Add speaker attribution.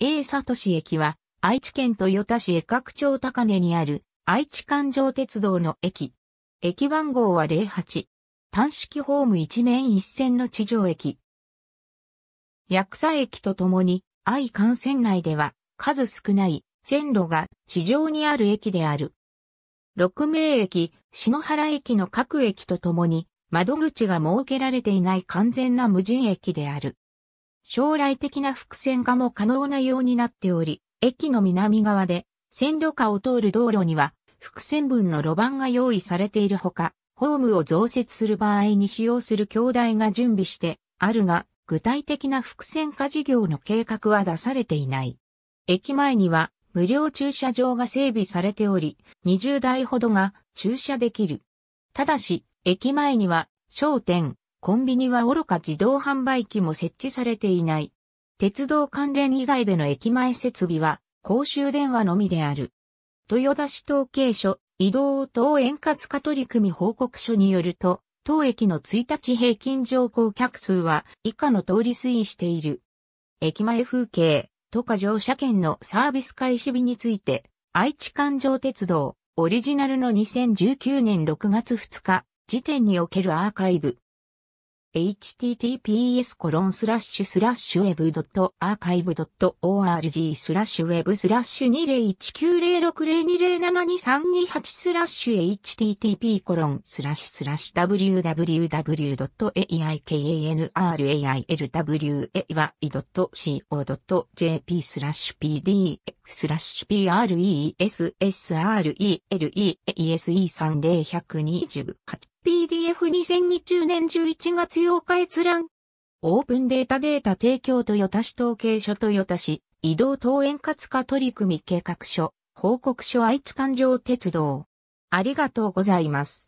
Speaker 1: A 里市駅は、愛知県豊田市江角町高根にある、愛知環状鉄道の駅。駅番号は08。単式ホーム一面一線の地上駅。薬草駅とともに、愛幹線内では、数少ない線路が地上にある駅である。六名駅、篠原駅の各駅とともに、窓口が設けられていない完全な無人駅である。将来的な伏線化も可能なようになっており、駅の南側で線路下を通る道路には複線分の路盤が用意されているほか、ホームを増設する場合に使用する兄弟が準備してあるが、具体的な伏線化事業の計画は出されていない。駅前には無料駐車場が整備されており、20台ほどが駐車できる。ただし、駅前には商店、コンビニは愚か自動販売機も設置されていない。鉄道関連以外での駅前設備は公衆電話のみである。豊田市統計所移動等円滑化取り組み報告書によると、当駅の1日平均乗降客数は以下の通り推移している。駅前風景、都下乗車券のサービス開始日について、愛知環状鉄道、オリジナルの2019年6月2日、時点におけるアーカイブ、https web.archive.org web スラ20190602072328ス http www.aikanralway.co.jp i pd スラッシュ p r e s s r e l e s e 3 0 1 2 8 PDF2020 年11月8日閲覧。オープンデータデータ提供豊田市統計所豊田市移動等円滑化取り組み計画書報告書愛知環状鉄道ありがとうございます。